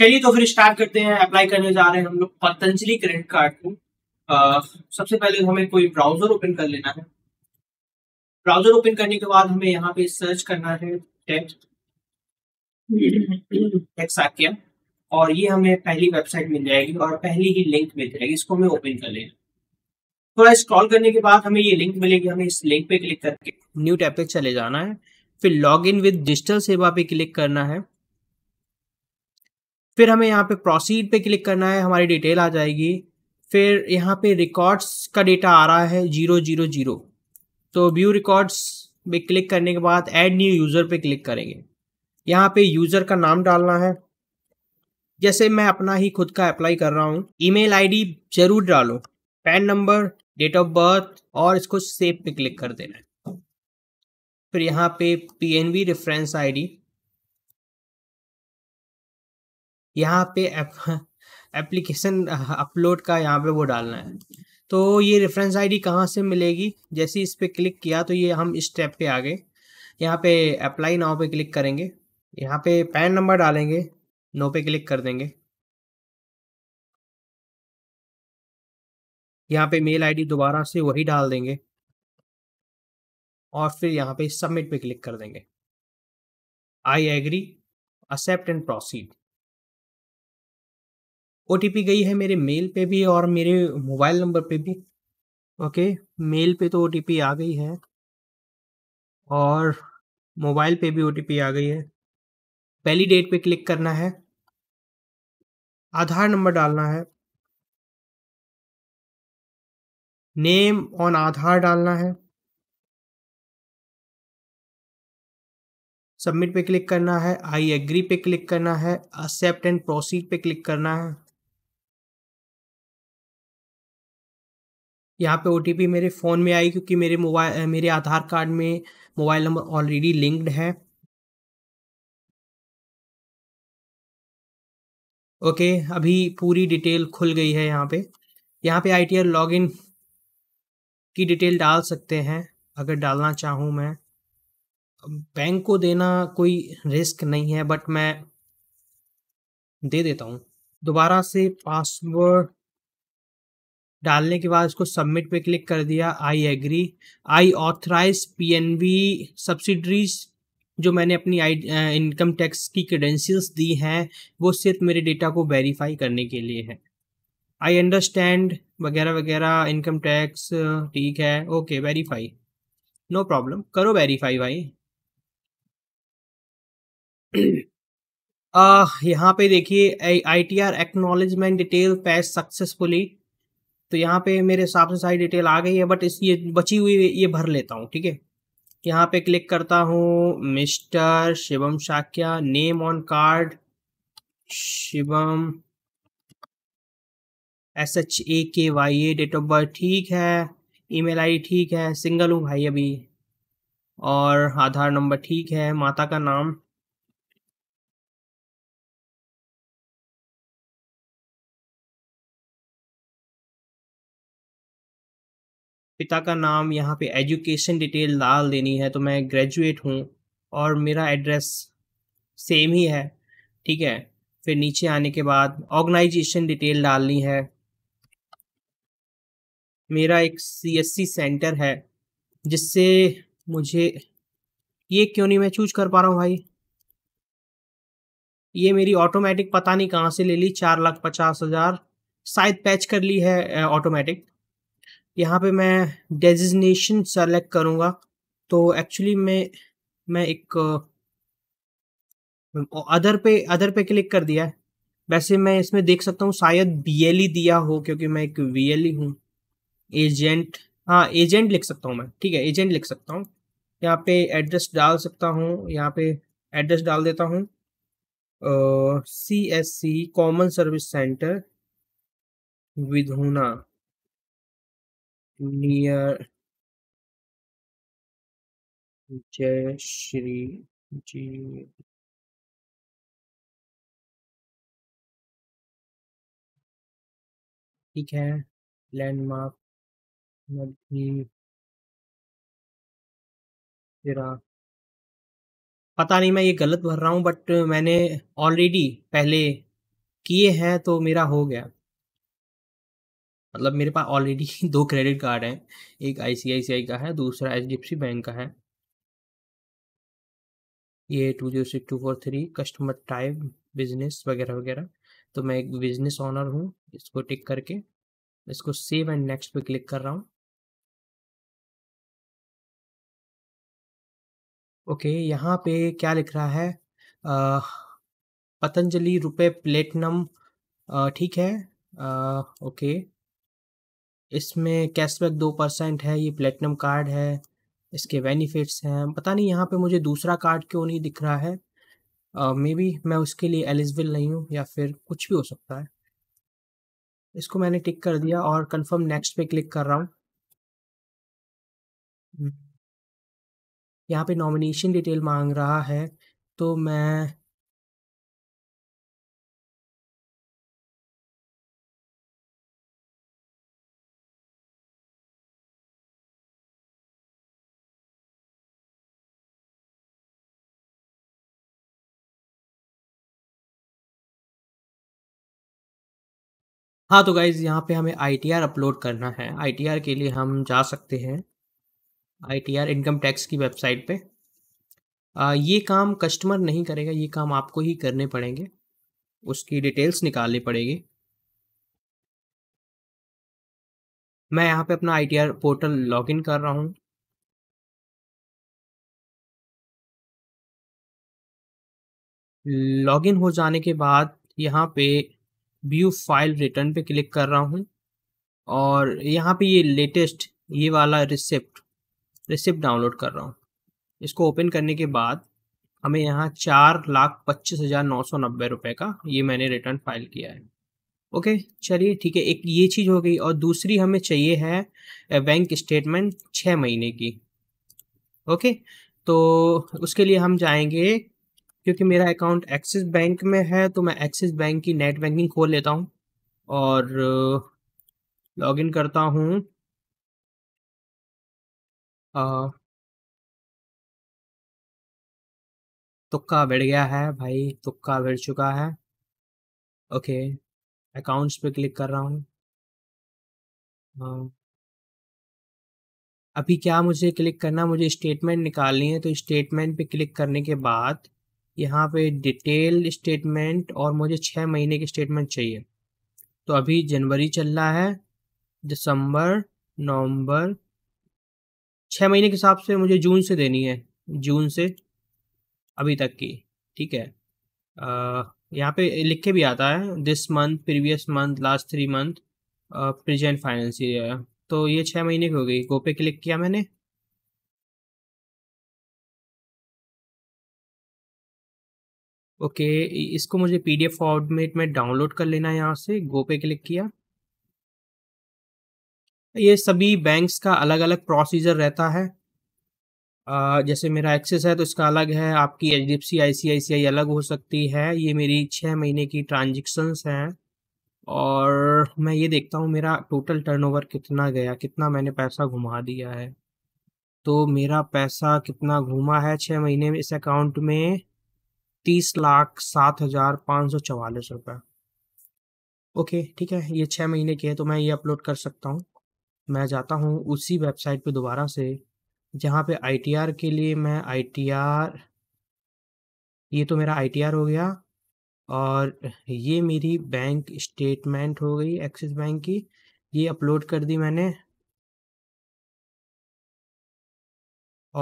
चलिए तो फिर स्टार्ट करते हैं अप्लाई करने जा रहे हैं हम लोग पतंजलि क्रेडिट कार्ड को सबसे पहले हमें कोई ब्राउजर ओपन कर लेना है ब्राउजर ओपन करने के बाद हमें यहाँ पे सर्च करना है टेक्स्ट किया और ये हमें पहली वेबसाइट मिल जाएगी और पहली ही लिंक मिल जाएगी इसको हमें ओपन कर लेना थोड़ा स्क्रॉल करने के बाद हमें ये लिंक मिलेगी हमें इस लिंक पे क्लिक करके न्यू टैब पे चले जाना है फिर लॉग इन विद डिजिटल सेवा पे क्लिक करना है फिर हमें यहाँ पे प्रोसीड पे क्लिक करना है हमारी डिटेल आ जाएगी फिर यहाँ पे रिकॉर्ड्स का डेटा आ रहा है जीरो जीरो जीरो तो व्यू रिकॉर्ड्स पे क्लिक करने के बाद ऐड न्यू यूज़र पे क्लिक करेंगे यहाँ पे यूज़र का नाम डालना है जैसे मैं अपना ही खुद का अप्लाई कर रहा हूँ ईमेल आईडी जरूर डालो PAN number date of birth और इसको सेव पे क्लिक कर देना है फिर यहाँ पे P N V reference I D यहाँ पे एप्लीकेशन अपलोड का यहाँ पे वो डालना है तो ये रेफरेंस आईडी कहाँ से मिलेगी जैसे इस पर क्लिक किया तो ये हम इस टैब पे आ गए यहाँ पे अप्लाई नाव पे क्लिक करेंगे यहाँ पे पैन नंबर डालेंगे नो पे क्लिक कर देंगे यहाँ पे मेल आईडी दोबारा से वही डाल देंगे और फिर यहाँ पे सबमिट पे क्लिक कर देंगे I agree accept and proceed ओ गई है मेरे मेल पे भी और मेरे मोबाइल नंबर पे भी ओके मेल पे तो ओ आ गई है और मोबाइल पे भी ओ आ गई है पहली डेट पे क्लिक करना है आधार नंबर डालना है नेम ऑन आधार डालना है सबमिट पे क्लिक करना है आई एग्री पे क्लिक करना है एक्सेप्ट एंड प्रोसीड पे क्लिक करना है यहाँ पे ओ मेरे फ़ोन में आई क्योंकि मेरे मोबाइल मेरे आधार कार्ड में मोबाइल नंबर ऑलरेडी लिंक्ड है ओके अभी पूरी डिटेल खुल गई है यहाँ पे यहाँ पे I T R log in की डिटेल डाल सकते हैं अगर डालना चाहूँ मैं बैंक को देना कोई रिस्क नहीं है बट मैं दे देता हूँ दोबारा से पासवर्ड डालने के बाद इसको सबमिट पे क्लिक कर दिया I agree I authorise P N V subsidiaries जो मैंने अपनी आई इनकम टैक्स की क्रेडेंशियल्स दी हैं वो सिर्फ मेरे डेटा को वेरीफाई करने के लिए है आई अंडरस्टैंड वगैरह वगैरह इनकम टैक्स ठीक है ओके वेरीफाई नो प्रॉब्लम करो वेरीफाई भाई आ, यहाँ पे देखिए I T R acknowledgement detail pass successfully तो यहाँ पे मेरे हिसाब से सारी डिटेल आ गई है बट इस ये बची हुई ये भर लेता हूँ ठीक है यहाँ पे क्लिक करता हूँ mister Shivam Shakya name on card Shivam S H A K Y A date of birth ठीक है ईमेल आईडी ठीक है सिंगल हूँ भाई अभी और आधार नंबर ठीक है माता का नाम पिता का नाम यहाँ पे एजुकेशन डिटेल डाल देनी है तो मैं ग्रेजुएट हूँ और मेरा एड्रेस सेम ही है ठीक है फिर नीचे आने के बाद ऑर्गेनाइजेशन डिटेल डालनी है मेरा एक सीएससी सेंटर है जिससे मुझे ये क्यों नहीं मैं चूज कर पा रहा हूँ भाई ये मेरी ऑटोमेटिक पता नहीं कहाँ से ले ली चार लाख पचास हज़ार शायद पैच कर ली है ऑटोमेटिक यहाँ पे मैं डेजिग्नेशन सेलेक्ट करूँगा तो एक्चुअली मैं मैं एक अदर पे अदर पे क्लिक कर दिया है वैसे मैं इसमें देख सकता हूँ शायद बी एल ई दिया हो क्योंकि मैं एक वी एल ई हूँ एजेंट हाँ एजेंट लिख सकता हूँ मैं ठीक है एजेंट लिख सकता हूँ यहाँ पे एड्रेस डाल सकता हूँ यहाँ पे एड्रेस डाल देता हूँ C S C common service centre Vidhuna near Jai Shri जी ठीक है लैंडमार्क तेरा पता नहीं मैं ये गलत भर रहा हूँ बट मैंने ऑलरेडी पहले किए हैं तो मेरा हो गया मतलब मेरे पास ऑलरेडी दो क्रेडिट कार्ड हैं एक आईसीआईसीआई का है दूसरा एच बैंक का है ये two zero six two four three customer type business वगैरह वगैरह तो मैं एक बिजनेस ऑनर हूँ इसको टिक करके इसको सेव एंड नेक्स्ट पे क्लिक कर रहा हूँ ओके okay, यहाँ पे क्या लिख रहा है पतंजलि रुपए प्लेटनम ठीक है ओके इसमें कैशबैक दो परसेंट है ये प्लेटिनम कार्ड है इसके बेनिफिट्स हैं पता नहीं यहाँ पे मुझे दूसरा कार्ड क्यों नहीं दिख रहा है मे uh, बी मैं उसके लिए एलिजिबल नहीं हूँ या फिर कुछ भी हो सकता है इसको मैंने टिक कर दिया और कंफर्म नेक्स्ट पे क्लिक कर रहा हूँ हम्म। यहाँ पे नॉमिनेशन डिटेल मांग रहा है तो मैं हाँ, तो गाइज़ यहाँ पे हमें आई अपलोड करना है। आई के लिए हम जा सकते हैं आई इनकम टैक्स की वेबसाइट पे। आ, ये काम कस्टमर नहीं करेगा, ये काम आपको ही करने पड़ेंगे। उसकी डिटेल्स निकालनी पड़ेगी। मैं यहाँ पे अपना आई पोर्टल लॉगिन कर रहा हूँ। लॉगिन हो जाने के बाद यहाँ पे व्यू फाइल रिटर्न पे क्लिक कर रहा हूँ और यहाँ पे ये लेटेस्ट ये वाला रिसिप्ट रिसिप्ट डाउनलोड कर रहा हूँ इसको ओपन करने के बाद हमें यहाँ चार लाख पच्चीस हज़ार नौ सौ नब्बे रुपये का ये मैंने रिटर्न फाइल किया है ओके चलिए ठीक है एक ये चीज़ हो गई और दूसरी हमें चाहिए है बैंक स्टेटमेंट छः महीने की ओके तो उसके लिए हम जाएंगे क्योंकि मेरा अकाउंट एक्सिस बैंक में है तो मैं एक्सिस बैंक की नेट बैंकिंग खोल लेता हूँ और लॉगिन करता हूँ तुक्का बढ़ गया है भाई तुक्का बढ़ चुका है ओके अकाउंट्स पे क्लिक कर रहा हूँ अभी क्या मुझे क्लिक करना मुझे स्टेटमेंट निकालनी है तो स्टेटमेंट पे क्लिक करने के बाद यहाँ पे डिटेल स्टेटमेंट और मुझे छः महीने की स्टेटमेंट चाहिए तो अभी जनवरी चल रहा है दिसंबर नवंबर छः महीने के हिसाब से मुझे जून से देनी है जून से अभी तक की ठीक है यहाँ पे लिख के भी आता है this month previous month last three month present finance year तो ये छः महीने की हो गई गो पे क्लिक किया मैंने ओके इसको मुझे पीडीएफ फॉर्मेट में डाउनलोड कर लेना है यहाँ से गो पे क्लिक किया ये सभी बैंक्स का अलग अलग प्रोसीजर रहता है आ, जैसे मेरा एक्सेस है तो इसका अलग है आपकी H D F C I C I C I अलग हो सकती है ये मेरी छः महीने की ट्रांजेक्शन्स हैं और मैं ये देखता हूँ मेरा टोटल टर्नओवर कितना गया कितना मैंने पैसा घुमा दिया है तो मेरा पैसा कितना घूमा है छः महीने में इस अकाउंट में तीस लाख सात हजार पाँच सौ चवालीस रुपये ओके ठीक है ये छः महीने की है तो मैं ये अपलोड कर सकता हूँ मैं जाता हूँ उसी वेबसाइट पे दोबारा से जहाँ पे आईटीआर के लिए मैं आईटीआर ये तो मेरा आईटीआर हो गया और ये मेरी बैंक स्टेटमेंट हो गई एक्सिस बैंक की ये अपलोड कर दी मैंने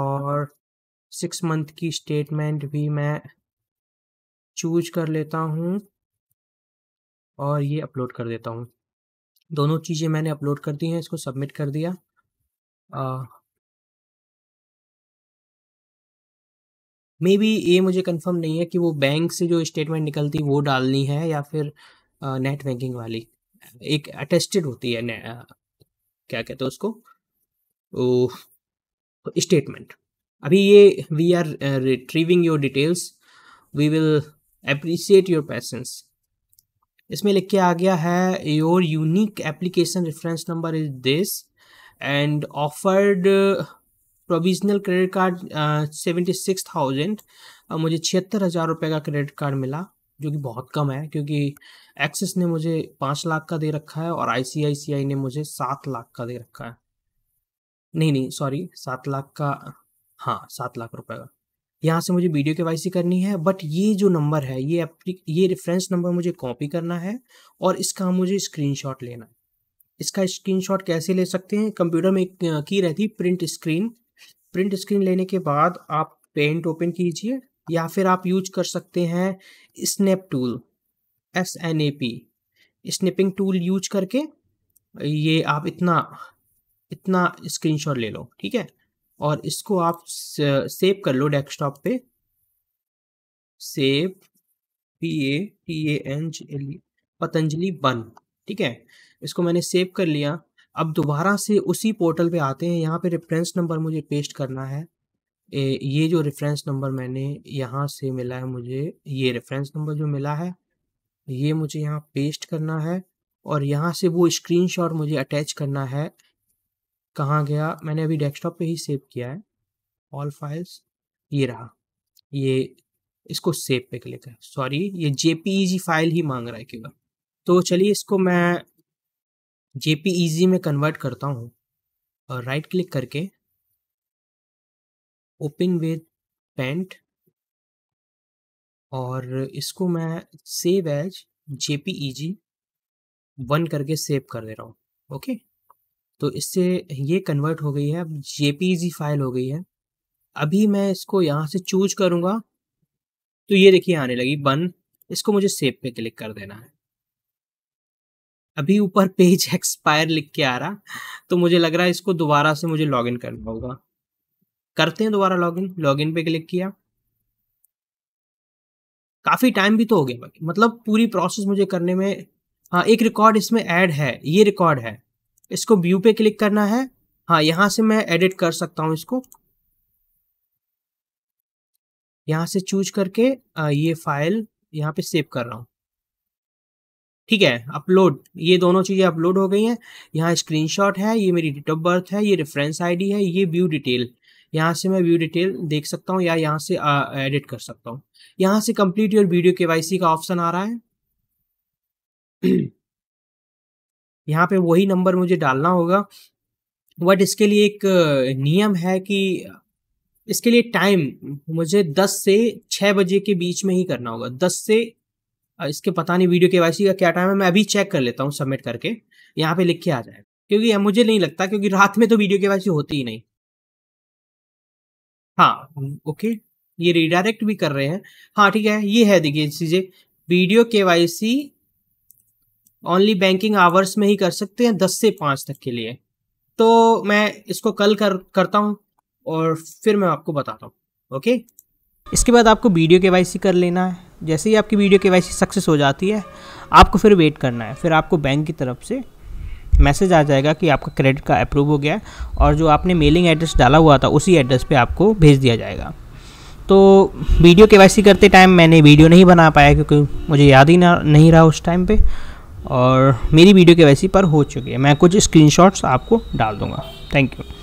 और सिक्स मंथ की स्टेटमेंट भी मैं चूज कर लेता हूँ और ये अपलोड कर देता हूँ दोनों चीज़ें मैंने अपलोड कर दी हैं इसको सबमिट कर दिया मे बी ये मुझे कंफर्म नहीं है कि वो बैंक से जो स्टेटमेंट निकलती वो डालनी है या फिर नेट बैंकिंग वाली एक अटेस्टेड होती है आ, क्या कहते हैं उसको स्टेटमेंट अभी ये we are retrieving your details we will appreciate your patience इसमें लिख के आ गया है your unique application reference number is this and offered provisional credit card seventy six thousand मुझे छिहत्तर हज़ार रुपये का क्रेडिट कार्ड मिला जो कि बहुत कम है क्योंकि एक्सिस ने मुझे पाँच लाख का दे रखा है और आईसीआईसीआई ने मुझे सात लाख का दे रखा है नहीं नहीं सॉरी सात लाख का हाँ सात लाख रुपए का यहाँ से मुझे वीडियो के वाई करनी है बट ये जो नंबर है ये ये रेफरेंस नंबर मुझे कॉपी करना है और इसका मुझे स्क्रीनशॉट लेना है इसका स्क्रीनशॉट कैसे ले सकते हैं कंप्यूटर में एक की रहती प्रिंट स्क्रीन प्रिंट स्क्रीन लेने के बाद आप पेंट ओपन कीजिए या फिर आप यूज कर सकते हैं snap tool S N A P snipping tool use करके ये आप इतना इतना स्क्रीनशॉट ले लो ठीक है और इसको आप सेव कर लो डेस्कटॉप पे save P A T A N G Patanjali one ठीक है इसको मैंने सेव कर लिया अब दोबारा से उसी पोर्टल पे आते हैं यहाँ पे रेफरेंस नंबर मुझे पेस्ट करना है ए, ये जो रेफरेंस नंबर मैंने यहाँ से मिला है मुझे ये रेफरेंस नंबर जो मिला है ये मुझे यहाँ पेस्ट करना है और यहाँ से वो स्क्रीनशॉट मुझे अटैच करना है कहाँ गया मैंने अभी डेस्कटॉप पे ही सेव किया है ऑल फाइल्स ये रहा ये इसको सेव पे क्लिक है सॉरी ये जे फाइल ही मांग रहा है केवल तो चलिए इसको मैं जे में कन्वर्ट करता हूँ और राइट क्लिक करके ओपन विद पेंट और इसको मैं सेव एज जेपीईजी वन करके सेव कर दे रहा हूँ ओके तो इससे ये कन्वर्ट हो गई है अब जे फाइल हो गई है अभी मैं इसको यहाँ से चूज करूँगा तो ये देखिए आने लगी बन इसको मुझे सेव पे क्लिक कर देना है अभी ऊपर पेज एक्सपायर लिख के आ रहा तो मुझे लग रहा है इसको दोबारा से मुझे लॉगिन करना होगा करते हैं दोबारा लॉगिन लॉगिन पे क्लिक किया काफ़ी टाइम भी तो हो गया मतलब पूरी प्रोसेस मुझे करने में हाँ एक रिकॉर्ड इसमें ऐड है ये रिकॉर्ड है इसको व्यू पे क्लिक करना है हाँ यहाँ से मैं एडिट कर सकता हूँ इसको यहाँ से चूज करके ये फाइल यहाँ पे सेव कर रहा हूँ ठीक है अपलोड ये दोनों चीज़ें अपलोड हो गई हैं यहाँ स्क्रीनशॉट है ये मेरी डेट ऑफ बर्थ है ये रेफरेंस आईडी है ये व्यू डिटेल यहाँ से मैं व्यू डिटेल देख सकता हूँ या यहाँ से एडिट कर सकता हूँ यहाँ से कंप्लीट योर वीडियो केवाईसी का ऑप्शन आ रहा है यहाँ पे वही नंबर मुझे डालना होगा बट इसके लिए एक नियम है कि इसके लिए टाइम मुझे 10 से 6 बजे के बीच में ही करना होगा 10 से इसके पता नहीं वीडियो के वाई का क्या टाइम है मैं अभी चेक कर लेता हूँ सबमिट करके यहाँ पे लिख के आ जाए क्योंकि मुझे नहीं लगता क्योंकि रात में तो वीडियो के वाई होती ही नहीं हाँ ओके ये रिडायरेक्ट भी कर रहे हैं हाँ ठीक है ये है देखिए चीज़ें video K Y C only banking hours में ही कर सकते हैं दस से पाँच तक के लिए तो मैं इसको कल कर करता हूँ और फिर मैं आपको बताता हूँ ओके इसके बाद आपको वीडियो के कर लेना है जैसे ही आपकी वीडियो के सक्सेस हो जाती है आपको फिर वेट करना है फिर आपको बैंक की तरफ से मैसेज आ जाएगा कि आपका क्रेडिट का अप्रूव हो गया है और जो आपने मेलिंग एड्रेस डाला हुआ था उसी एड्रेस पे आपको भेज दिया जाएगा तो वीडियो के करते टाइम मैंने वीडियो नहीं बना पाया क्योंकि मुझे याद ही ना नहीं रहा उस टाइम पर और मेरी वीडियो के वैसी पर हो चुकी है मैं कुछ स्क्रीनशॉट्स आपको डाल दूंगा थैंक यू